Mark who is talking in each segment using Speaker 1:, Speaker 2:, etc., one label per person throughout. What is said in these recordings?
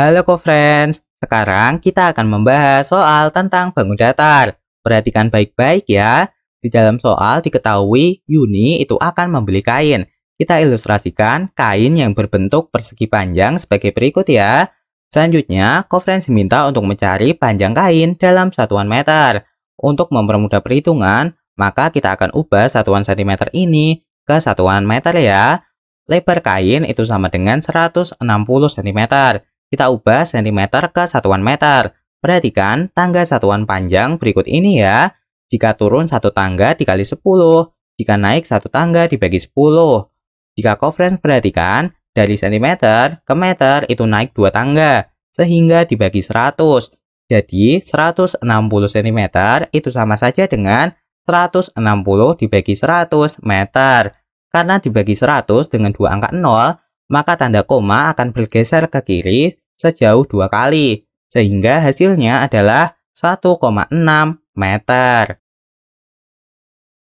Speaker 1: Halo co-friends, sekarang kita akan membahas soal tentang bangun datar. Perhatikan baik-baik ya. Di dalam soal diketahui Yuni itu akan membeli kain. Kita ilustrasikan kain yang berbentuk persegi panjang sebagai berikut ya. Selanjutnya, co-friends diminta untuk mencari panjang kain dalam satuan meter. Untuk mempermudah perhitungan, maka kita akan ubah satuan sentimeter ini ke satuan meter ya. Lebar kain itu sama dengan 160 cm kita ubah cm ke satuan meter. Perhatikan tangga satuan panjang berikut ini ya. Jika turun satu tangga dikali 10. Jika naik satu tangga dibagi 10. Jika conference perhatikan, dari cm ke meter itu naik dua tangga, sehingga dibagi 100. Jadi 160 cm itu sama saja dengan 160 dibagi 100 meter. Karena dibagi 100 dengan dua angka 0, maka tanda koma akan bergeser ke kiri sejauh dua kali, sehingga hasilnya adalah 1,6 meter.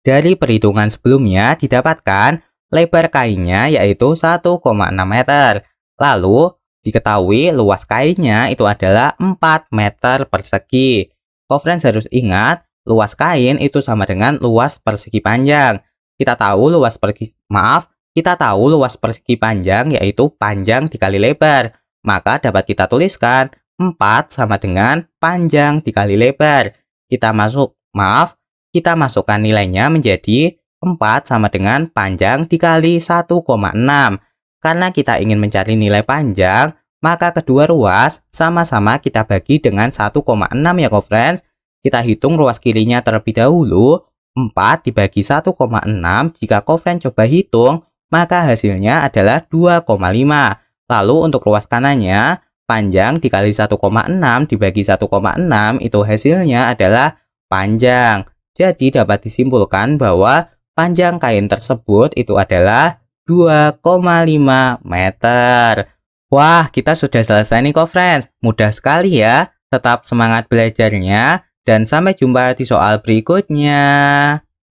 Speaker 1: Dari perhitungan sebelumnya didapatkan lebar kainnya yaitu 1,6 meter. Lalu diketahui luas kainnya itu adalah 4 meter persegi. Kofrens harus ingat luas kain itu sama dengan luas persegi panjang. Kita tahu luas persegi maaf, kita tahu luas persegi panjang yaitu panjang dikali lebar. Maka dapat kita tuliskan 4 sama dengan panjang dikali lebar. Kita masuk, maaf, kita masukkan nilainya menjadi 4 sama dengan panjang dikali 1,6. Karena kita ingin mencari nilai panjang, maka kedua ruas sama-sama kita bagi dengan 1,6 ya friends. Kita hitung ruas kirinya terlebih dahulu, 4 dibagi 1,6 jika Kofren coba hitung, maka hasilnya adalah 2,5. Lalu untuk luas tanahnya, panjang dikali 1,6 dibagi 1,6 itu hasilnya adalah panjang. Jadi dapat disimpulkan bahwa panjang kain tersebut itu adalah 2,5 meter. Wah, kita sudah selesai nih kok friends. Mudah sekali ya. Tetap semangat belajarnya dan sampai jumpa di soal berikutnya.